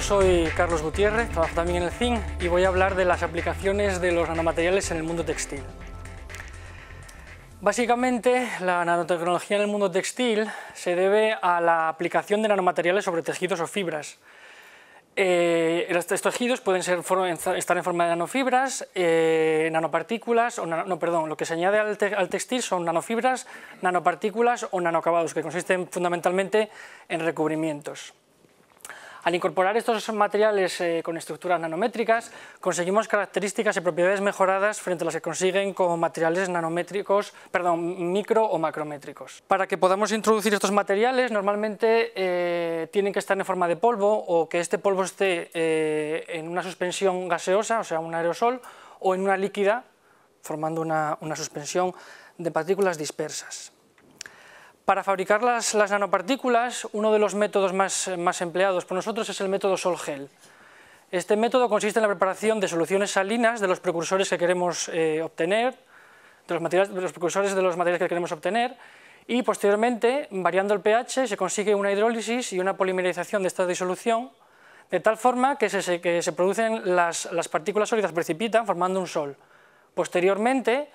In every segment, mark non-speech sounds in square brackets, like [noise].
soy Carlos Gutiérrez, trabajo también en el CIN y voy a hablar de las aplicaciones de los nanomateriales en el mundo textil. Básicamente, la nanotecnología en el mundo textil se debe a la aplicación de nanomateriales sobre tejidos o fibras. Eh, estos tejidos pueden estar en forma de nanofibras, eh, nanopartículas, o no, perdón, lo que se añade al, textil son nanofibras, nanopartículas o nanoacabados, que consisten fundamentalmente en recubrimientos. Al incorporar estos materiales eh, con estructuras nanométricas, conseguimos características y propiedades mejoradas frente a las que consiguen con materiales nanométricos, perdón, micro o macrométricos. Para que podamos introducir estos materiales, normalmente eh, tienen que estar en forma de polvo o que este polvo esté eh, en una suspensión gaseosa, o sea, un aerosol, o en una líquida, formando una suspensión de partículas dispersas. Para fabricar las, nanopartículas, uno de los métodos más, empleados por nosotros es el método Sol-Gel. Este método consiste en la preparación de soluciones salinas de los precursores que queremos eh, obtener, de los, materiales, precursores de los materiales que queremos obtener, y posteriormente, variando el pH, se consigue una hidrólisis y una polimerización de esta disolución, de tal forma que se, producen las, las partículas sólidas precipitan formando un sol. Posteriormente,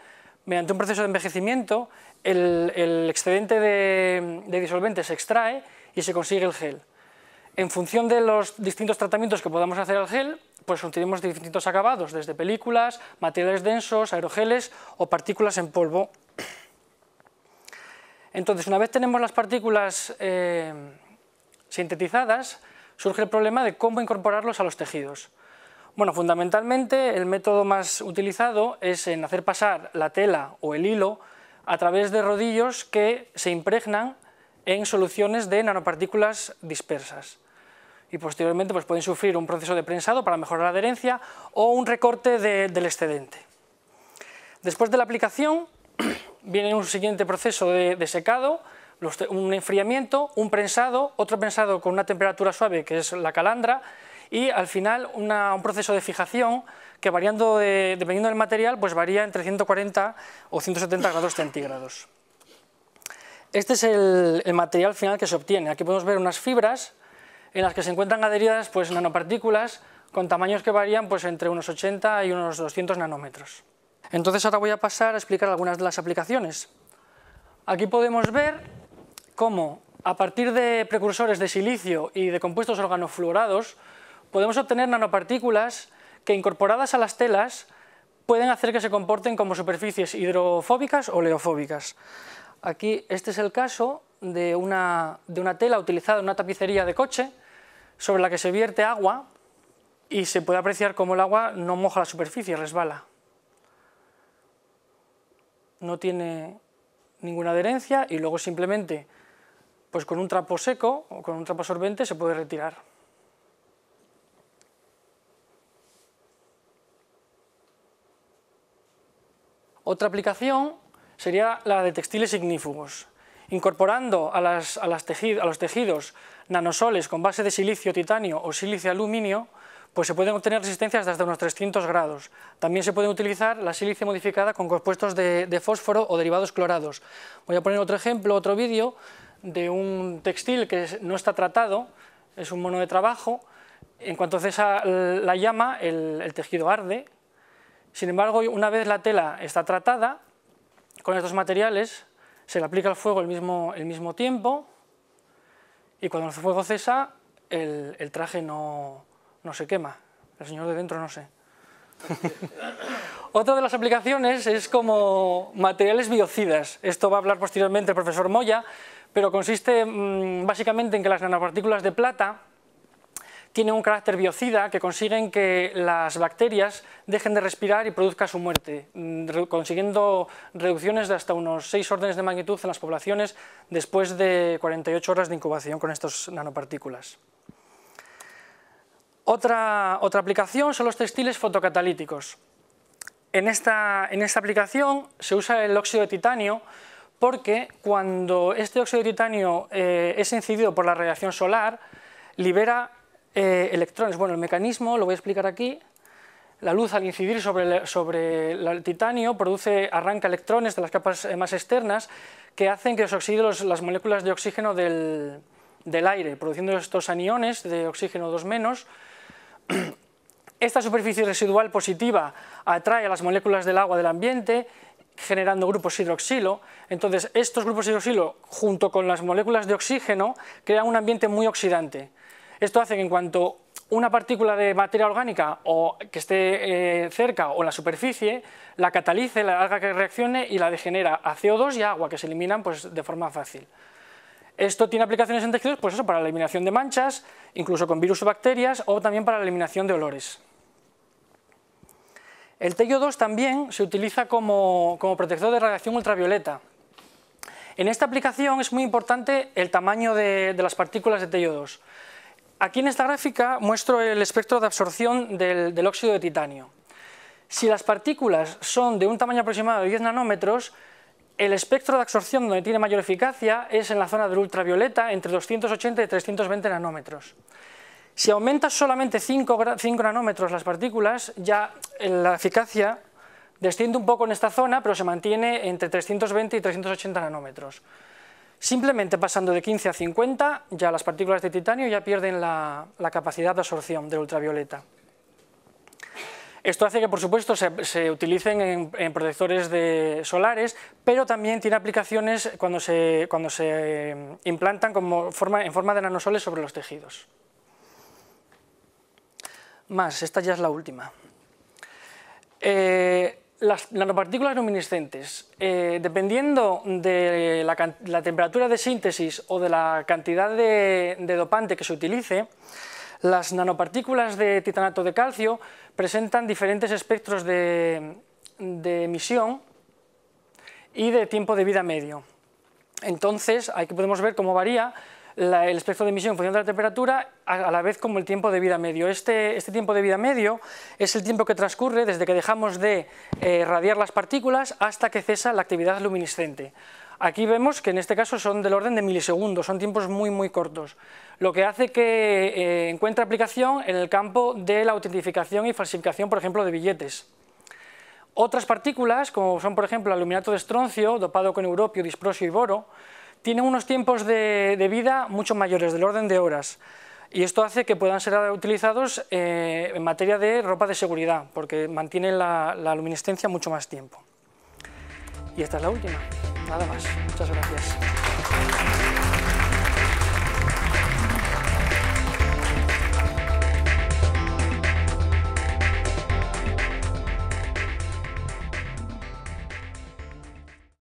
mediante un proceso de envejecimiento, el, excedente de, disolvente se extrae y se consigue el gel. En función de los distintos tratamientos que podamos hacer al gel, pues obtenemos distintos acabados, desde películas, materiales densos, aerogeles o partículas en polvo. Entonces, una vez tenemos las partículas eh, sintetizadas, surge el problema de cómo incorporarlos a los tejidos. Bueno, fundamentalmente el método más utilizado es en hacer pasar la tela o el hilo a través de rodillos que se impregnan en soluciones de nanopartículas dispersas y posteriormente pues, pueden sufrir un proceso de prensado para mejorar la adherencia o un recorte del excedente. Después de la aplicación [clears throat] viene un siguiente proceso de, secado, un enfriamiento, un prensado, otro prensado con una temperatura suave que es la calandra y al final un proceso de fijación que variando dependiendo del material pues varía entre 140 o 170 grados centígrados. Este es el, material final que se obtiene. Aquí podemos ver unas fibras en las que se encuentran adheridas pues, nanopartículas con tamaños que varían pues, entre unos 80 y unos 200 nanómetros. Entonces ahora voy a pasar a explicar algunas de las aplicaciones. Aquí podemos ver cómo a partir de precursores de silicio y de compuestos organofluorados podemos obtener nanopartículas que incorporadas a las telas pueden hacer que se comporten como superficies hidrofóbicas o leofóbicas. Aquí este es el caso de una, de una tela utilizada en una tapicería de coche sobre la que se vierte agua y se puede apreciar cómo el agua no moja la superficie, resbala. No tiene ninguna adherencia y luego simplemente pues con un trapo seco o con un trapo absorbente se puede retirar. Otra aplicación sería la de textiles ignífugos. Incorporando a, los tejidos nanosoles con base de silicio titanio o silicio aluminio, pues se pueden obtener resistencias hasta unos 300 grados. También se puede utilizar la sílice modificada con compuestos de, fósforo o derivados clorados. Voy a poner otro ejemplo, otro vídeo de un textil que no está tratado, es un mono de trabajo. En cuanto cesa la llama, el tejido arde, sin embargo, una vez la tela está tratada, con estos materiales se le aplica el fuego el mismo, el mismo tiempo y cuando el fuego cesa, el, traje no, se quema. El señor de dentro no sé. [laughs] Otra de las aplicaciones es como materiales biocidas. Esto va a hablar posteriormente el profesor Moya, pero consiste mm, básicamente en que las nanopartículas de plata tiene un carácter biocida que consiguen que las bacterias dejen de respirar y produzca su muerte, mm, consiguiendo reducciones de hasta unos 6 órdenes de magnitud en las poblaciones después de 48 horas de incubación con estas nanopartículas. Otra, otra aplicación son los textiles fotocatalíticos. En esta, en esta aplicación se usa el óxido de titanio porque cuando este óxido de titanio eh, es incidido por la radiación solar, libera eh, electrones, bueno, el mecanismo lo voy a explicar aquí. La luz al incidir sobre el, titanio produce, arranca electrones de las capas eh, más externas que hacen que se oxiden las moléculas de oxígeno del, del aire, produciendo estos aniones de oxígeno 2 menos. [clears throat] Esta superficie residual positiva atrae a las moléculas del agua del ambiente generando grupos hidroxilo. Entonces, estos grupos hidroxilo, junto con las moléculas de oxígeno, crean un ambiente muy oxidante. Esto hace que en cuanto una partícula de materia orgánica o que esté eh, cerca o en la superficie, la catalice, la haga que reaccione y la degenera a CO2 y agua, que se eliminan pues, de forma fácil. Esto tiene aplicaciones en tejidos pues eso, para la eliminación de manchas, incluso con virus o bacterias, o también para la eliminación de olores. El tio 2 también se utiliza como, protector de radiación ultravioleta. En esta aplicación es muy importante el tamaño de, las partículas de tio 2 Aquí en esta gráfica muestro el espectro de absorción del, óxido de titanio. Si las partículas son de un tamaño aproximado de 10 nanómetros, el espectro de absorción donde tiene mayor eficacia es en la zona del ultravioleta, entre 280 y 320 nanómetros. Si aumentas solamente 5, 5, nanómetros las partículas, ya la eficacia desciende un poco en esta zona, pero se mantiene entre 320 y 380 nanómetros. Simplemente pasando de 15 a 50, ya las partículas de titanio ya pierden la, capacidad de absorción del ultravioleta. Esto hace que, por supuesto, se, utilicen en, protectores de solares, pero también tiene aplicaciones cuando se, cuando se mm, implantan como forma, en forma de nanosoles sobre los tejidos. Más, esta ya es la última. Eh, las nanopartículas luminiscentes, eh, dependiendo de la, temperatura de síntesis o de la cantidad de, dopante que se utilice, las nanopartículas de titanato de calcio presentan diferentes espectros de, de, emisión y de tiempo de vida medio. Entonces, aquí podemos ver cómo varía el espectro de emisión en función de la temperatura a, la vez como el tiempo de vida medio. Este, este, tiempo de vida medio es el tiempo que transcurre desde que dejamos de eh, radiar las partículas hasta que cesa la actividad luminiscente. Aquí vemos que en este caso son del orden de milisegundos, son tiempos muy muy cortos, lo que hace que eh, encuentre aplicación en el campo de la autentificación y falsificación, por ejemplo, de billetes. Otras partículas, como son por ejemplo el aluminato de estroncio, dopado con europio, disprosio y boro, tienen unos tiempos de, vida mucho mayores, del orden de horas. Y esto hace que puedan ser utilizados eh, en materia de ropa de seguridad, porque mantienen la, la luminiscencia mucho más tiempo. Y esta es la última. Nada más. Muchas gracias.